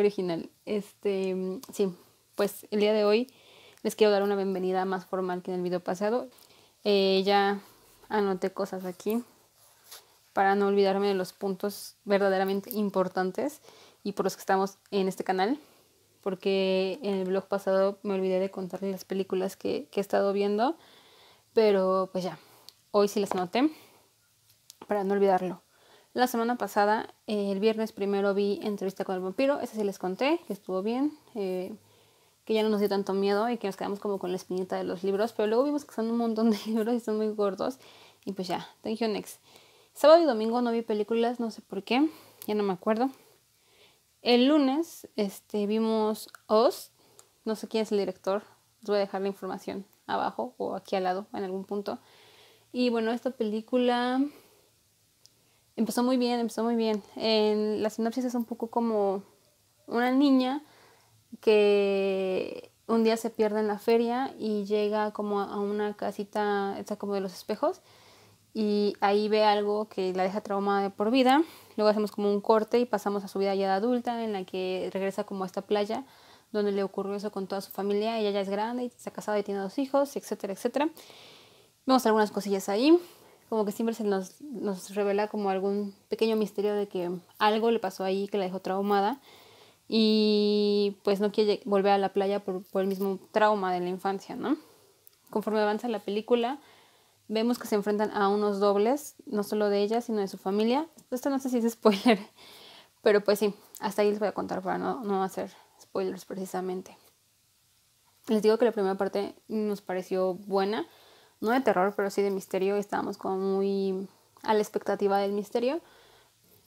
original. Este, sí, pues el día de hoy les quiero dar una bienvenida más formal que en el video pasado. Eh, ya anoté cosas aquí para no olvidarme de los puntos verdaderamente importantes y por los que estamos en este canal, porque en el blog pasado me olvidé de contarles las películas que, que he estado viendo, pero pues ya, hoy sí las anoté para no olvidarlo. La semana pasada, eh, el viernes primero vi Entrevista con el vampiro, esa sí les conté, que estuvo bien, eh, que ya no nos dio tanto miedo y que nos quedamos como con la espinita de los libros, pero luego vimos que son un montón de libros y son muy gordos y pues ya, thank you next. Sábado y domingo no vi películas, no sé por qué, ya no me acuerdo. El lunes este, vimos Oz, no sé quién es el director, les voy a dejar la información abajo o aquí al lado en algún punto. Y bueno, esta película Empezó muy bien, empezó muy bien. En la sinopsis es un poco como una niña que un día se pierde en la feria y llega como a una casita, está como de los espejos, y ahí ve algo que la deja traumada de por vida. Luego hacemos como un corte y pasamos a su vida ya de adulta, en la que regresa como a esta playa donde le ocurrió eso con toda su familia. Ella ya es grande, y se ha casado y tiene dos hijos, etcétera, etcétera. Vemos algunas cosillas ahí como que siempre se nos, revela como algún pequeño misterio de que algo le pasó ahí que la dejó traumada y pues no quiere volver a la playa por, por el mismo trauma de la infancia, ¿no? Conforme avanza la película, vemos que se enfrentan a unos dobles, no solo de ella, sino de su familia. Esto no sé si es spoiler, pero pues sí, hasta ahí les voy a contar para no, no hacer spoilers precisamente. Les digo que la primera parte nos pareció buena no de terror, pero sí de misterio. Estábamos como muy a la expectativa del misterio.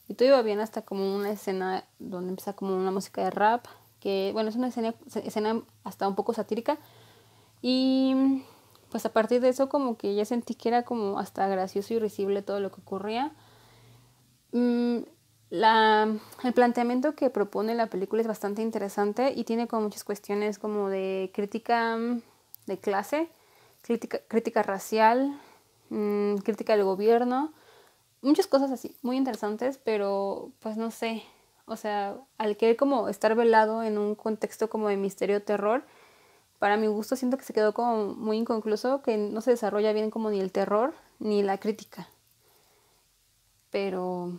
Y todo iba bien hasta como una escena donde empieza como una música de rap, que bueno, es una escena, escena hasta un poco satírica. Y pues a partir de eso como que ya sentí que era como hasta gracioso y risible todo lo que ocurría. Mm, el planteamiento que propone la película es bastante interesante y tiene como muchas cuestiones como de crítica mm, de clase, crítica, racial, mm, crítica del gobierno, muchas cosas así, muy interesantes, pero pues no sé, o sea, al querer como estar velado en un contexto como de misterio terror, para mi gusto siento que se quedó como muy inconcluso, que no se desarrolla bien como ni el terror ni la crítica. Pero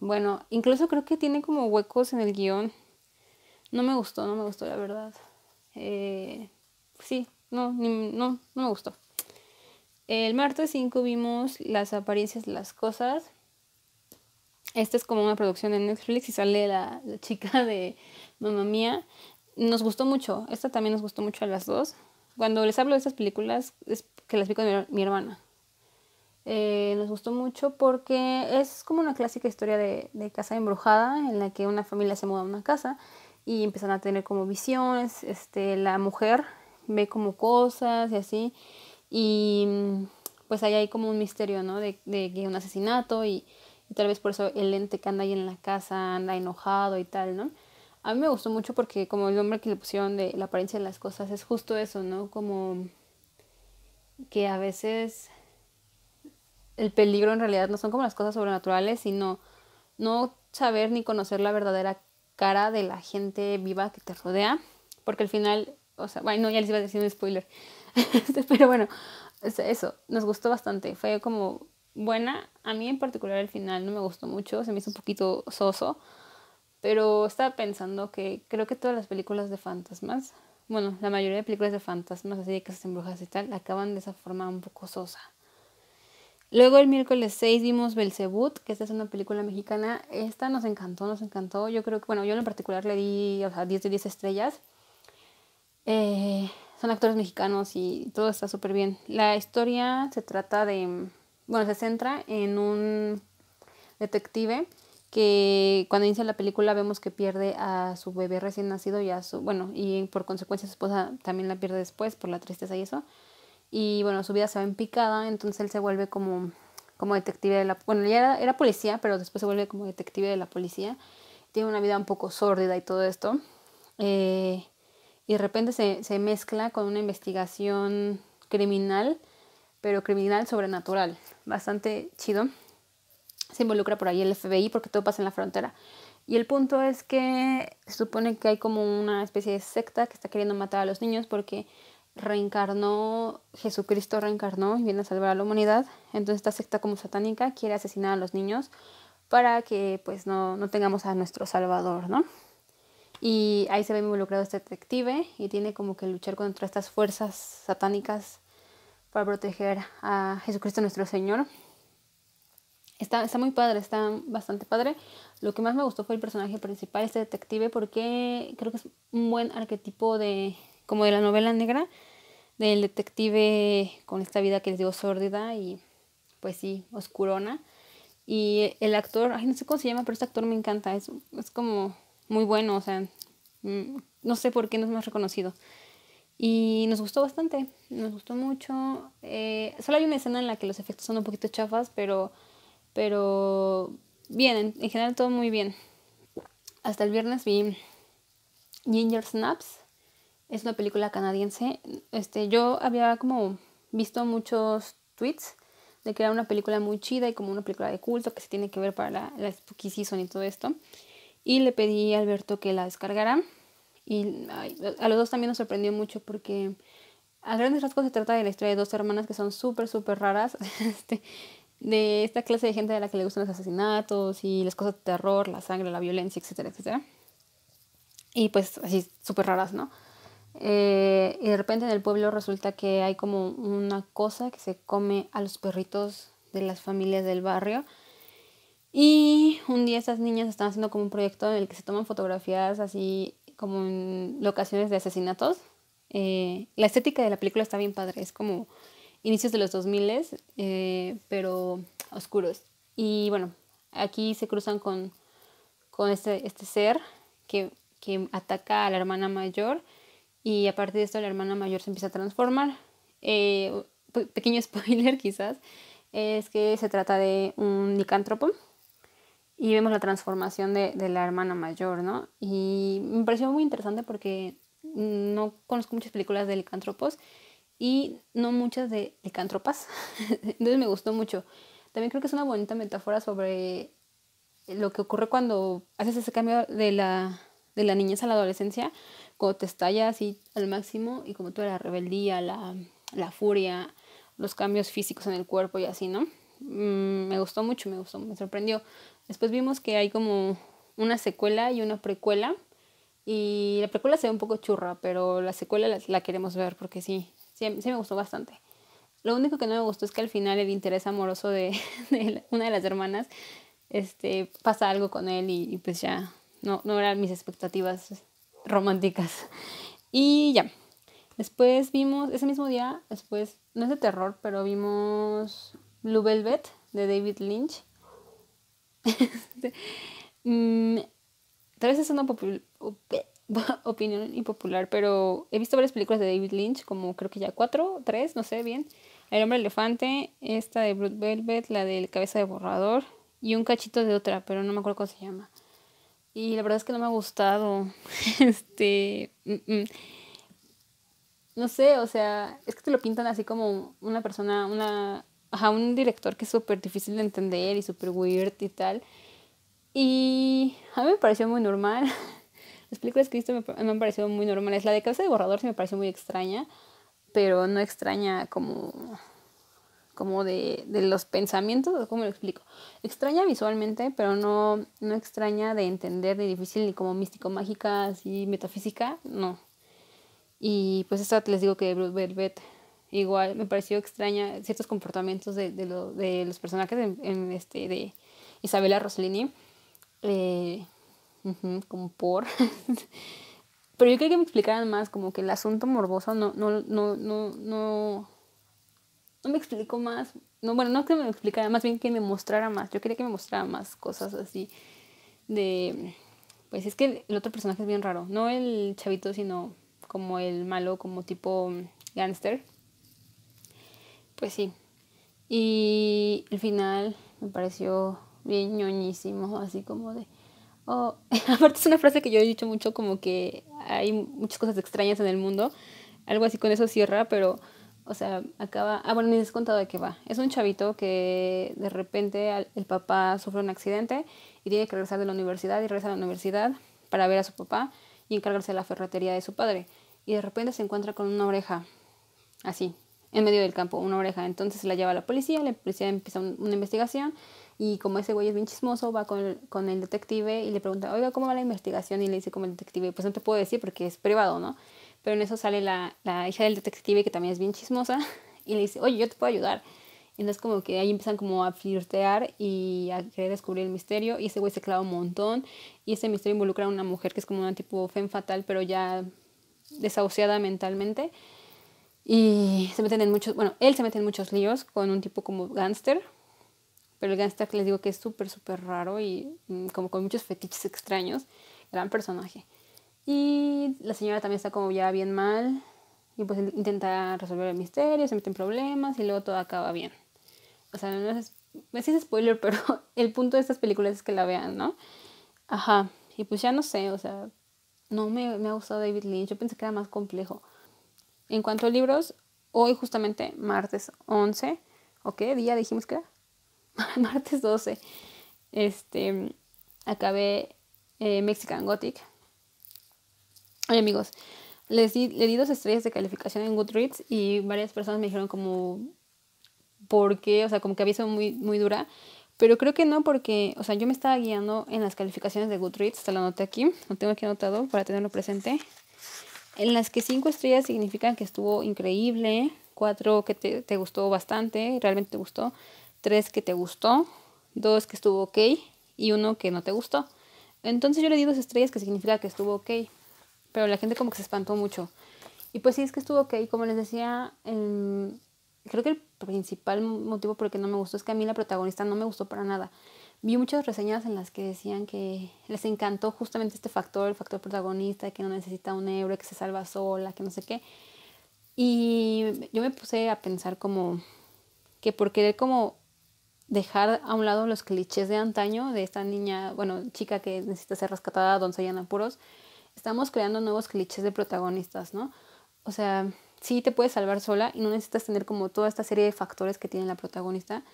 bueno, incluso creo que tiene como huecos en el guión. No me gustó, no me gustó la verdad. Eh, sí, no, no, no me gustó. El martes 5 vimos Las apariencias las cosas. Esta es como una producción de Netflix y sale la, la chica de mamá Mía. Nos gustó mucho, esta también nos gustó mucho a las dos. Cuando les hablo de estas películas es que las vi con mi, hermana. Eh, nos gustó mucho porque es como una clásica historia de, casa embrujada en la que una familia se muda a una casa y empiezan a tener como visiones. Este, la mujer ve como cosas y así. Y mm, pues ahí hay como un misterio, ¿no? De, que un asesinato y, tal vez por eso el ente que anda ahí en la casa anda enojado y tal, ¿no? A mí me gustó mucho porque como el nombre que le pusieron de la apariencia de las cosas es justo eso, ¿no? Como que a veces el peligro en realidad no son como las cosas sobrenaturales, sino no saber ni conocer la verdadera cara de la gente viva que te rodea, porque al final sea, Bueno, ya les iba a decir un spoiler. Este, pero bueno, eso, nos gustó bastante. Fue como buena. A mí en particular el final no me gustó mucho, se me hizo un poquito soso. Pero estaba pensando que creo que todas las películas de fantasmas, bueno, la mayoría de películas de fantasmas, así de casas embrujadas brujas y tal, acaban de esa forma un poco sosa. Luego el miércoles 6 vimos belcebut que esta es una película mexicana. Esta nos encantó, nos encantó. Yo creo que, bueno, yo en particular le di, o sea, 10 de 10 estrellas. Eh, son actores mexicanos y todo está súper bien. La historia se trata de, bueno, se centra en un detective que cuando inicia la película vemos que pierde a su bebé recién nacido y a su, bueno, y por consecuencia su esposa también la pierde después por la tristeza y eso. Y bueno, su vida se va en picada, entonces él se vuelve como, como detective de la, bueno, ya era, era policía, pero después se vuelve como detective de la policía. Tiene una vida un poco sórdida y todo esto. Eh, y de repente se, mezcla con una investigación criminal, pero criminal sobrenatural. Bastante chido. Se involucra por ahí el FBI porque todo pasa en la frontera. Y el punto es que se supone que hay como una especie de secta que está queriendo matar a los niños porque reencarnó, Jesucristo reencarnó y viene a salvar a la humanidad. Entonces esta secta como satánica quiere asesinar a los niños para que pues no, no tengamos a nuestro Salvador, ¿no? Y ahí se ve involucrado este detective y tiene como que luchar contra estas fuerzas satánicas para proteger a Jesucristo nuestro Señor. Está, está muy padre, está bastante padre. Lo que más me gustó fue el personaje principal, este detective, porque creo que es un buen arquetipo de como de la novela negra, del detective con esta vida que les digo sórdida y pues sí, oscurona. Y el actor, ay, no sé cómo se llama, pero este actor me encanta, es, es como muy bueno, o sea, mm, no sé por qué no es más reconocido. Y nos gustó bastante, nos gustó mucho. Eh, solo hay una escena en la que los efectos son un poquito chafas, pero, pero bien, en, general todo muy bien. Hasta el viernes vi Ginger Snaps, es una película canadiense. Este, yo había como visto muchos tweets de que era una película muy chida y como una película de culto que se tiene que ver para la, la Spooky Season y todo esto y le pedí a Alberto que la descargara. Y a los dos también nos sorprendió mucho porque a grandes rasgos se trata de la historia de dos hermanas que son súper, súper raras. Este, de esta clase de gente a la que le gustan los asesinatos y las cosas de terror, la sangre, la violencia, etcétera, etcétera. Y pues así, súper raras, ¿no? Eh, y de repente en el pueblo resulta que hay como una cosa que se come a los perritos de las familias del barrio y un día estas niñas están haciendo como un proyecto en el que se toman fotografías así como en locaciones de asesinatos. Eh, la estética de la película está bien padre, es como inicios de los 2000, eh, pero oscuros. Y bueno, aquí se cruzan con, con este, este ser que, que ataca a la hermana mayor y a partir de esto la hermana mayor se empieza a transformar. Eh, pequeño spoiler quizás, es que se trata de un licántropo y vemos la transformación de, la hermana mayor, ¿no? Y me pareció muy interesante porque no conozco muchas películas de licántropos y no muchas de licántropas, entonces me gustó mucho. También creo que es una bonita metáfora sobre lo que ocurre cuando haces ese cambio de la, de la niñez a la adolescencia, cuando te estallas así al máximo y como toda la rebeldía, la, furia, los cambios físicos en el cuerpo y así, ¿no? Mm, me gustó mucho, me gustó, me sorprendió. Después vimos que hay como una secuela y una precuela. Y la precuela se ve un poco churra, pero la secuela la, queremos ver porque sí, sí, me gustó bastante. Lo único que no me gustó es que al final el interés amoroso de, una de las hermanas este, pasa algo con él y, pues ya no, no eran mis expectativas románticas. Y ya, Después vimos, ese mismo día, después, no es de terror, pero vimos Blue Velvet de David Lynch. Este, mm, tal vez es una opinión impopular, pero he visto varias películas de David Lynch, como creo que ya cuatro, tres, no sé bien. El hombre elefante, esta de Blood Velvet, la del cabeza de borrador y un cachito de otra, pero no me acuerdo cómo se llama. Y la verdad es que no me ha gustado. este. Mm, mm. No sé, o sea, es que te lo pintan así como una persona, una Ajá, un director que es súper difícil de entender y súper weird y tal. Y a mí me pareció muy normal. Las películas que he me, me han parecido muy normales. La de casa de Borrador sí me pareció muy extraña, pero no extraña como como de, los pensamientos, ¿cómo lo explico? Extraña visualmente, pero no, no extraña de entender, ni difícil, ni como místico-mágica, así metafísica, no. Y pues esta les digo que Bruce Velvet Igual me pareció extraña ciertos comportamientos de, los personajes este, de Isabela Rossellini, eh, como por... Pero yo quería que me explicaran más, como que el asunto morboso no, no, no, no, no, no me explicó más. No, bueno, no que me explicara, más bien que me mostrara más. Yo quería que me mostrara más cosas así de... Pues es que el otro personaje es bien raro. No el chavito, sino como el malo, como tipo gangster pues sí. Y el final me pareció bien ñoñísimo, así como de... Oh". aparte es una frase que yo he dicho mucho, como que hay muchas cosas extrañas en el mundo. Algo así con eso cierra, pero, o sea, acaba... Ah, bueno, ni les he contado de qué va. Es un chavito que de repente el papá sufre un accidente y tiene que regresar de la universidad y regresa a la universidad para ver a su papá y encargarse de la ferretería de su padre. Y de repente se encuentra con una oreja, así, en medio del campo, una oreja. Entonces la lleva a la policía, la policía empieza una investigación y como ese güey es bien chismoso, va con el, detective y le pregunta, oiga, ¿cómo va la investigación? Y le dice como el detective, pues no te puedo decir porque es privado, ¿no? Pero en eso sale la, hija del detective que también es bien chismosa y le dice, oye, yo te puedo ayudar. y Entonces como que ahí empiezan como a flirtear y a querer descubrir el misterio y ese güey se clava un montón y ese misterio involucra a una mujer que es como una tipo femme fatal pero ya desahuciada mentalmente y se meten en muchos, bueno, él se mete en muchos líos con un tipo como gangster, pero el gangster que les digo que es súper, súper raro y mm, como con muchos fetiches extraños, gran personaje. Y la señora también está como ya bien mal y pues intenta resolver el misterio, se meten problemas y luego todo acaba bien. O sea, no es, es, es spoiler, pero el punto de estas películas es que la vean, ¿no? Ajá, y pues ya no sé, o sea, no me, me ha gustado David Lynch, yo pensé que era más complejo. En cuanto a libros, hoy justamente martes 11, ¿o qué día dijimos que era? martes 12, este, acabé eh, Mexican Gothic. Oye amigos, le di dos estrellas de calificación en Goodreads y varias personas me dijeron como, ¿por qué? O sea, como que había sido muy, muy dura. Pero creo que no porque, o sea, yo me estaba guiando en las calificaciones de Goodreads, hasta lo anoté aquí, lo tengo aquí anotado para tenerlo presente en las que cinco estrellas significan que estuvo increíble, cuatro que te, gustó bastante, realmente te gustó, tres que te gustó, dos que estuvo ok y uno que no te gustó. Entonces yo le di dos estrellas que significa que estuvo ok, pero la gente como que se espantó mucho. Y pues sí, es que estuvo ok, como les decía, em, creo que el principal motivo por el que no me gustó es que a mí la protagonista no me gustó para nada vi muchas reseñas en las que decían que les encantó justamente este factor, el factor protagonista, que no necesita un héroe, que se salva sola, que no sé qué. Y yo me puse a pensar como que por querer como dejar a un lado los clichés de antaño de esta niña, bueno, chica que necesita ser rescatada, doncella en apuros, estamos creando nuevos clichés de protagonistas, ¿no? O sea, sí te puedes salvar sola y no necesitas tener como toda esta serie de factores que tiene la protagonista,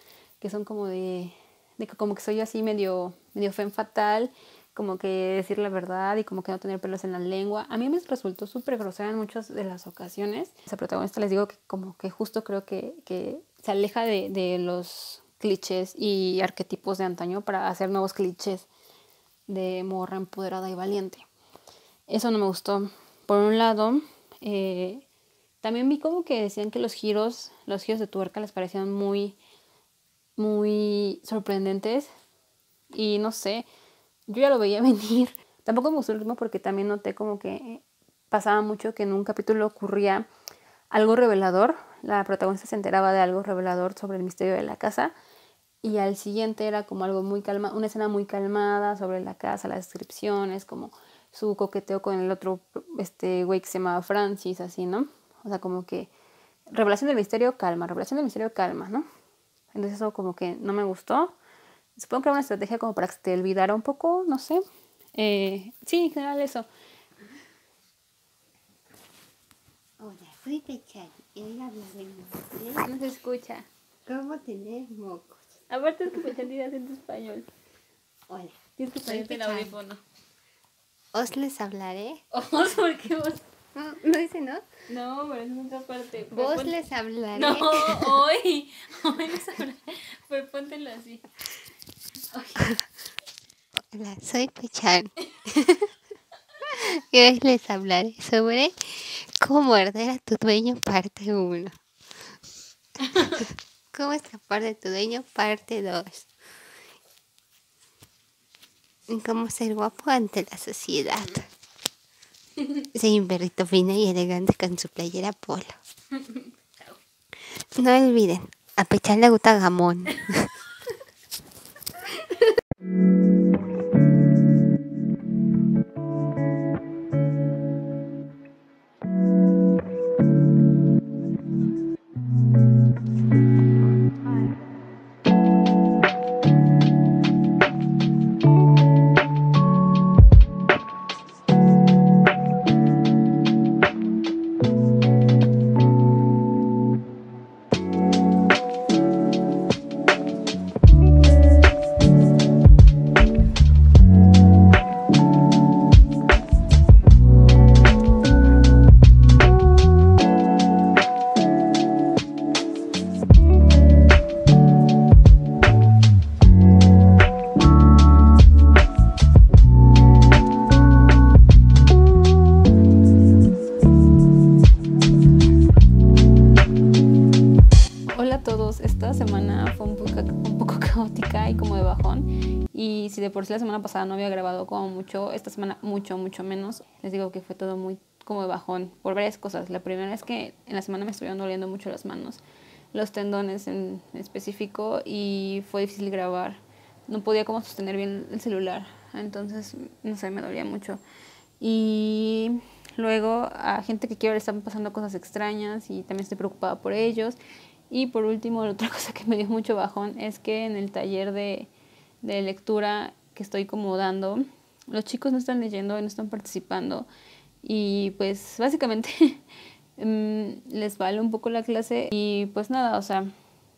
que son como de de que como que soy así medio, medio fatal, como que decir la verdad y como que no tener pelos en la lengua. A mí me resultó súper grosera en muchas de las ocasiones. Esa protagonista les digo que como que justo creo que, se aleja de, los clichés y arquetipos de antaño para hacer nuevos clichés de morra empoderada y valiente. Eso no me gustó. Por un lado, eh, también vi como que decían que los giros, los giros de tuerca les parecían muy muy sorprendentes y no sé, yo ya lo veía venir. Tampoco me gustó el porque también noté como que pasaba mucho que en un capítulo ocurría algo revelador, la protagonista se enteraba de algo revelador sobre el misterio de la casa y al siguiente era como algo muy calma, una escena muy calmada sobre la casa, las descripciones, como su coqueteo con el otro este güey que se llamaba Francis, así, ¿no? O sea, como que revelación del misterio calma, revelación del misterio calma, ¿no? Entonces eso como que no me gustó. Supongo que era una estrategia como para que te olvidara un poco, no sé. Eh, sí, en general eso. Hola, fui Pechari y hoy No se escucha. ¿Cómo tenés mocos? Aparte es que Pechari en español. Hola. Tienes que ponerte Os les hablaré. Os, porque vos... No, no dice no. No, pero es en parte. Pues Vos les hablaré. No, hoy. Hoy les hablaré. Pues póntelo así. Hola, soy Pechan. y hoy les hablaré sobre cómo arder a tu dueño, parte 1. cómo escapar de tu dueño, parte 2. Y cómo ser guapo ante la sociedad. Sí, un perrito fino y elegante con su playera polo. No olviden, a apechar le gusta gamón. la semana pasada no había grabado como mucho, esta semana mucho, mucho menos. Les digo que fue todo muy como de bajón por varias cosas. La primera es que en la semana me estuvieron doliendo mucho las manos, los tendones en específico y fue difícil grabar. No podía como sostener bien el celular, entonces no sé, me dolía mucho. Y luego a gente que quiero le están pasando cosas extrañas y también estoy preocupada por ellos. Y por último, la otra cosa que me dio mucho bajón es que en el taller de, de lectura que estoy como dando, los chicos no están leyendo, no están participando y pues básicamente em, les vale un poco la clase y pues nada, o sea,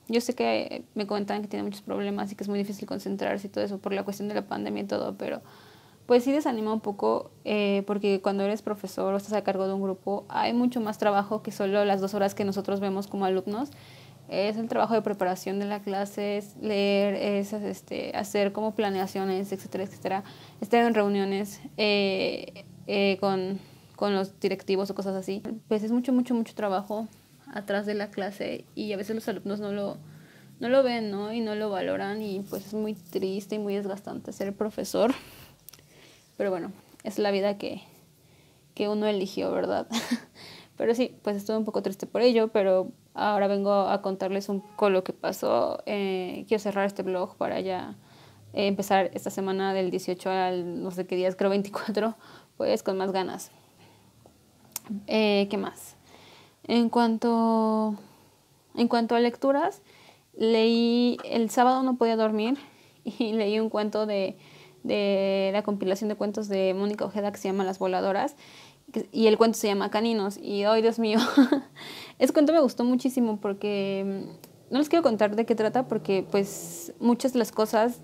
yo sé que me comentaban que tiene muchos problemas y que es muy difícil concentrarse y todo eso por la cuestión de la pandemia y todo, pero pues sí desanima un poco eh, porque cuando eres profesor o estás a cargo de un grupo hay mucho más trabajo que solo las dos horas que nosotros vemos como alumnos es el trabajo de preparación de la clase, es leer, es este, hacer como planeaciones, etcétera, etcétera, estar en reuniones eh, eh, con, los directivos o cosas así. Pues es mucho, mucho, mucho trabajo atrás de la clase y a veces los alumnos no lo, no lo ven, ¿no? Y no lo valoran y pues es muy triste y muy desgastante ser profesor. Pero bueno, es la vida que, que uno eligió, ¿verdad? pero sí, pues estuve un poco triste por ello, pero Ahora vengo a contarles un poco lo que pasó. Eh, quiero cerrar este blog para ya eh, empezar esta semana del 18 al no sé qué días, creo 24, pues con más ganas. Eh, ¿Qué más? En cuanto, en cuanto a lecturas, leí, el sábado no podía dormir y leí un cuento de, la compilación de cuentos de Mónica Ojeda que se llama Las Voladoras y el cuento se llama Caninos y ay Dios mío Ese cuento me gustó muchísimo porque mm, no les quiero contar de qué trata porque pues muchas de las cosas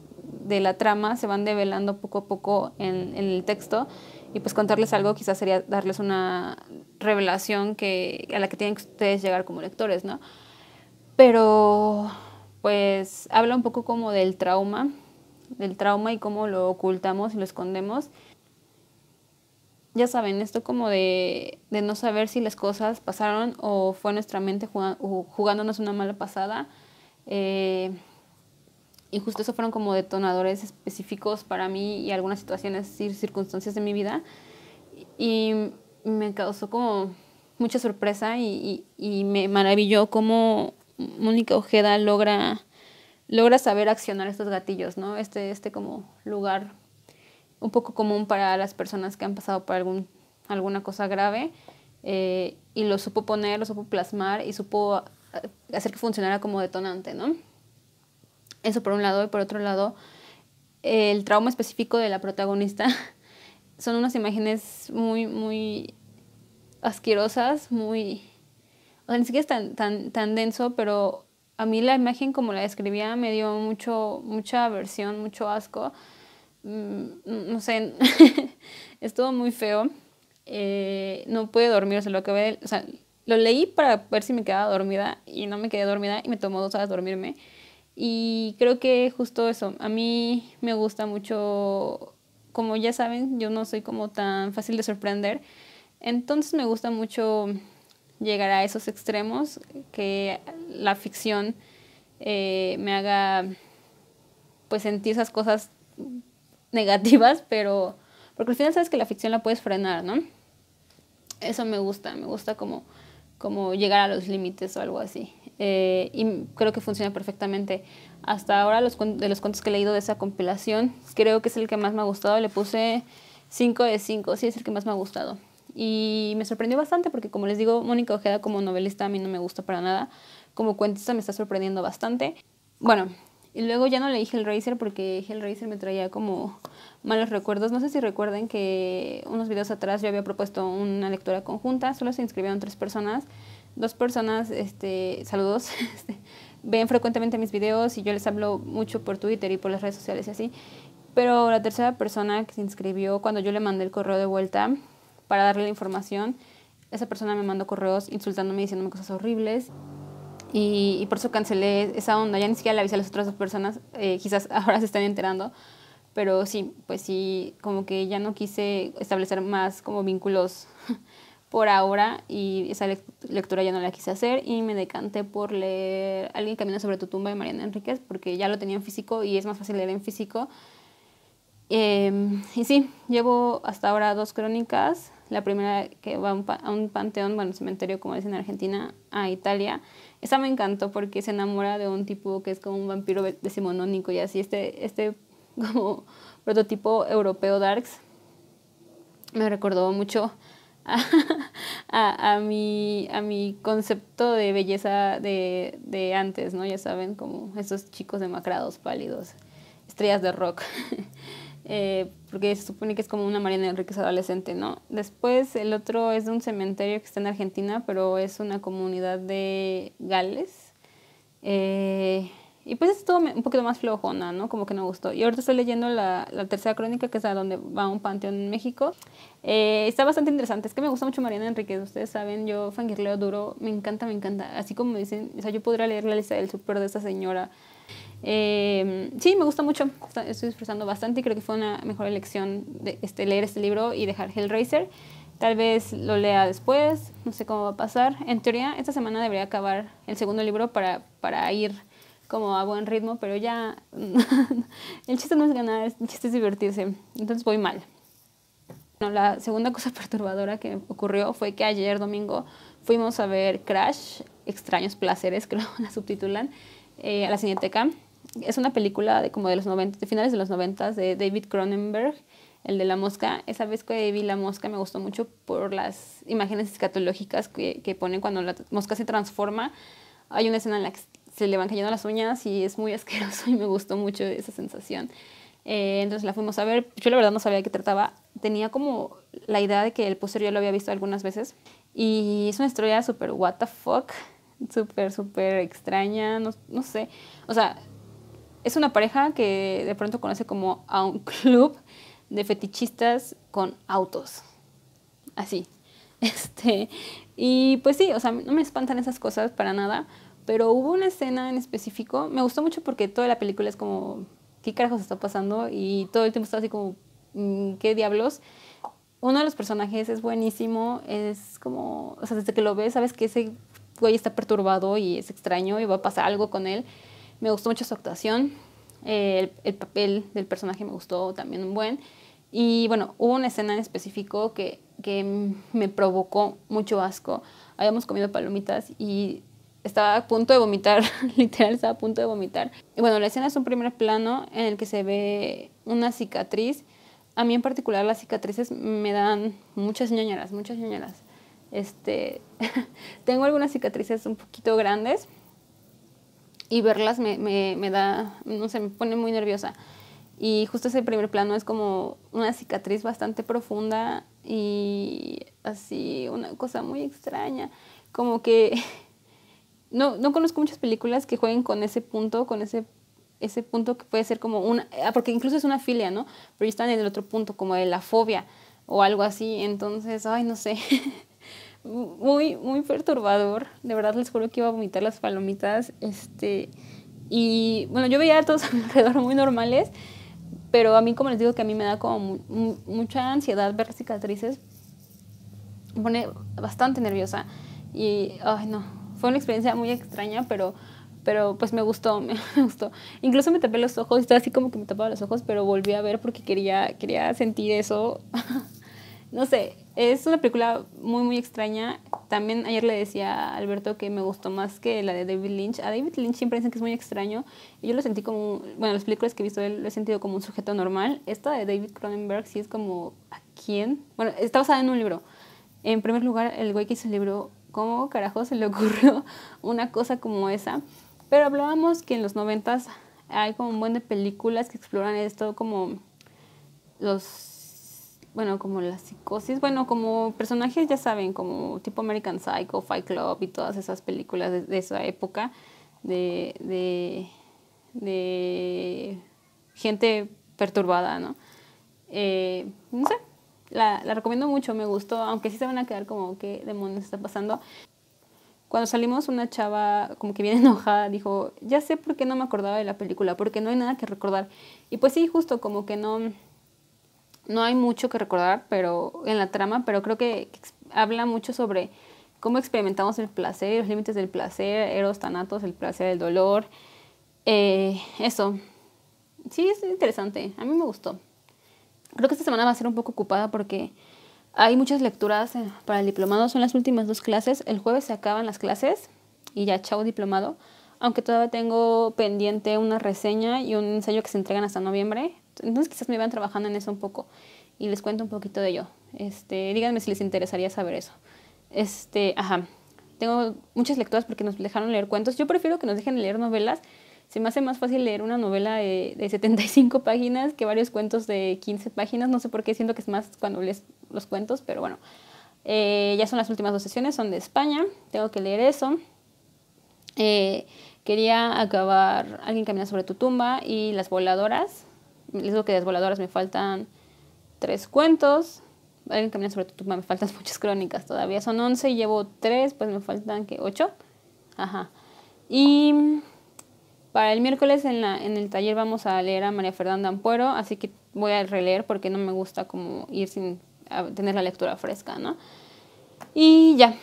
de la trama se van develando poco a poco en, el texto y pues contarles algo quizás sería darles una revelación que, a la que tienen que ustedes llegar como lectores, ¿no? Pero pues habla un poco como del trauma, del trauma y cómo lo ocultamos y lo escondemos ya saben, esto como de, de, no saber si las cosas pasaron o fue nuestra mente jugándonos una mala pasada. Eh, y justo eso fueron como detonadores específicos para mí y algunas situaciones y circunstancias de mi vida. Y me causó como mucha sorpresa y, y, y me maravilló cómo Mónica Ojeda logra, logra saber accionar estos gatillos, ¿no? Este, este como lugar un poco común para las personas que han pasado por algún, alguna cosa grave eh, y lo supo poner, lo supo plasmar y supo eh, hacer que funcionara como detonante, ¿no? Eso por un lado y por otro lado, el trauma específico de la protagonista son unas imágenes muy, muy asquerosas, muy... O sea, ni siquiera es tan, tan, denso, pero a mí la imagen como la describía me dio mucho, mucha aversión, mucho asco Mm, no sé, estuvo muy feo. Eh, no pude dormir, o sea, lo acabé, o sea, lo leí para ver si me quedaba dormida y no me quedé dormida y me tomó dos horas dormirme. Y creo que justo eso, a mí me gusta mucho, como ya saben, yo no soy como tan fácil de sorprender, entonces me gusta mucho llegar a esos extremos que la ficción eh, me haga pues sentir esas cosas negativas, pero... Porque al final sabes que la ficción la puedes frenar, ¿no? Eso me gusta, me gusta como, como llegar a los límites o algo así. Eh, y creo que funciona perfectamente. Hasta ahora los, de los cuentos que he leído de esa compilación, creo que es el que más me ha gustado. Le puse 5 de 5, sí, es el que más me ha gustado. Y me sorprendió bastante porque, como les digo, Mónica Ojeda como novelista a mí no me gusta para nada. Como cuentista me está sorprendiendo bastante. Bueno, y luego ya no leí Hellraiser porque Hellraiser me traía como malos recuerdos. No sé si recuerden que unos videos atrás yo había propuesto una lectura conjunta, solo se inscribieron tres personas. Dos personas, este, saludos, este, ven frecuentemente mis videos y yo les hablo mucho por Twitter y por las redes sociales y así. Pero la tercera persona que se inscribió cuando yo le mandé el correo de vuelta para darle la información, esa persona me mandó correos insultándome, diciéndome cosas horribles. Y, por eso cancelé esa onda. Ya ni siquiera le avisé a las otras dos personas. Eh, quizás ahora se están enterando. Pero sí, pues sí, como que ya no quise establecer más como vínculos por ahora y esa lectura ya no la quise hacer y me decanté por leer Alguien camina sobre tu tumba de Mariana Enríquez porque ya lo tenía en físico y es más fácil leer en físico. Em, y sí, llevo hasta ahora dos crónicas. La primera que va a un, panteón, a un panteón, bueno, cementerio como dicen en Argentina, a Italia. Esa me encantó porque se enamora de un tipo que es como un vampiro decimonónico y así, este, este como prototipo europeo Darks. Me recordó mucho a, a, mi, concepto de belleza de, antes, ¿no? Ya saben, como esos chicos demacrados, pálidos, estrellas de rock. Eh, porque se supone que es como una Mariana Enriquez adolescente, ¿no? Después el otro es de un cementerio que está en Argentina, pero es una comunidad de Gales. Eh, y pues es todo un poquito más flojona, ¿no? Como que no gustó. Y ahorita estoy leyendo la, tercera crónica, que es a donde va un panteón en México. Eh, está bastante interesante. Es que me gusta mucho Mariana Enriquez, Ustedes saben, yo fangirleo duro. Me encanta, me encanta. Así como dicen, o sea, yo podría leer la lista del súper de esa señora. Em, sí, me gusta mucho, estoy disfrutando bastante y creo que fue una mejor elección de, este, leer este libro y dejar Hellraiser. Tal vez lo lea después, no sé cómo va a pasar. En teoría, esta semana debería acabar el segundo libro para, para ir como a buen ritmo, pero ya el chiste no es ganar, el chiste es divertirse. Entonces voy mal. la segunda cosa perturbadora que ocurrió fue que ayer domingo fuimos a ver Crash, Extraños Placeres, creo la subtitulan, eh, a la Cineteca es una película de como de los 90, de finales de los 90 de David Cronenberg, el de la mosca. Esa vez que vi la mosca me gustó mucho por las imágenes escatológicas que, que ponen cuando la mosca se transforma. Hay una escena en la que se le van cayendo las uñas y es muy asqueroso y me gustó mucho esa sensación. Eh, entonces la fuimos a ver. Yo la verdad no sabía de qué trataba. Tenía como la idea de que el poster yo lo había visto algunas veces. Y es una historia súper what the fuck, súper, súper extraña, no, no sé. O sea, es una pareja que de pronto conoce como a un club de fetichistas con autos. Así. Este, y pues sí, o sea, no me espantan esas cosas para nada, pero hubo una escena en específico, me gustó mucho porque toda la película es como, ¿qué carajos está pasando? Y todo el tiempo estaba así como, mm, ¿qué diablos? Uno de los personajes es buenísimo, es como, o sea, desde que lo ves, sabes que ese güey está perturbado y es extraño y va a pasar algo con él. Me gustó mucho su actuación, eh, el, papel del personaje me gustó también un buen. Y bueno, hubo una escena en específico que, me provocó mucho asco. Habíamos comido palomitas y estaba a punto de vomitar, literal estaba a punto de vomitar. Y bueno, la escena es un primer plano en el que se ve una cicatriz. A mí en particular las cicatrices me dan muchas ñañaras, muchas ñañaras. Este, tengo algunas cicatrices un poquito grandes, y verlas me, me, me, da, no sé, me pone muy nerviosa. Y justo ese primer plano es como una cicatriz bastante profunda y así una cosa muy extraña. Como que no, no conozco muchas películas que jueguen con ese punto, con ese, ese punto que puede ser como una, ah, porque incluso es una filia, ¿no? Pero están en el otro punto, como de la fobia o algo así. Entonces, ay, no sé. muy, muy perturbador. De verdad les juro que iba a vomitar las palomitas. Este, y bueno, yo veía a todos a mi alrededor muy normales, pero a mí, como les digo, que a mí me da como mucha ansiedad ver cicatrices. Me pone bastante nerviosa. Y, ay, no, fue una experiencia muy extraña, pero, pero pues me gustó, me, gustó. Incluso me tapé los ojos, estaba así como que me tapaba los ojos, pero volví a ver porque quería, quería sentir eso. no sé, es una película muy, muy extraña. También ayer le decía a Alberto que me gustó más que la de David Lynch. A David Lynch siempre dicen que es muy extraño. yo lo sentí como, bueno, las películas que he visto él lo he sentido como un sujeto normal. Esta de David Cronenberg sí es como, ¿a quién? Bueno, está basada en un libro. En primer lugar, el güey que hizo el libro, ¿cómo carajo se le ocurrió una cosa como esa? Pero hablábamos que en los noventas hay como un buen de películas que exploran esto como los bueno, como la psicosis, bueno, como personajes ya saben, como tipo American Psycho, Fight Club y todas esas películas de, esa época, de, de, gente perturbada, ¿no? Eh, no sé, la, la, recomiendo mucho, me gustó, aunque sí se van a quedar como, ¿qué demonios está pasando? Cuando salimos, una chava como que bien enojada dijo, ya sé por qué no me acordaba de la película, porque no hay nada que recordar. Y pues sí, justo como que no no hay mucho que recordar pero en la trama, pero creo que, habla mucho sobre cómo experimentamos el placer, los límites del placer, eros, tanatos, el placer del dolor. Eh, eso. Sí, es interesante. A mí me gustó. Creo que esta semana va a ser un poco ocupada porque hay muchas lecturas eh, para el diplomado. Son las últimas dos clases. El jueves se acaban las clases y ya chao diplomado. Aunque todavía tengo pendiente una reseña y un ensayo que se entregan hasta noviembre. Entonces quizás me van trabajando en eso un poco y les cuento un poquito de ello. Este, díganme si les interesaría saber eso. Este, ajá. Tengo muchas lecturas porque nos dejaron leer cuentos. Yo prefiero que nos dejen leer novelas. Se me hace más fácil leer una novela de, 75 páginas que varios cuentos de 15 páginas. No sé por qué siento que es más cuando lees los cuentos, pero bueno. Eh, ya son las últimas dos sesiones, son de España. Tengo que leer eso. Eh, quería acabar Alguien camina sobre tu tumba y Las voladoras les digo que Desvoladoras me faltan tres cuentos. Alguien sobre tu me faltan muchas crónicas todavía. Son 11 y llevo tres, pues me faltan que 8. Ajá. Y para el miércoles en, la, en el taller vamos a leer a María Fernanda Ampuero, así que voy a releer porque no me gusta como ir sin tener la lectura fresca, ¿no? Y ya.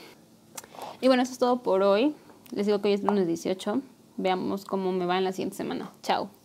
Y bueno, eso es todo por hoy. Les digo que hoy es lunes 18. Veamos cómo me va en la siguiente semana. Chao.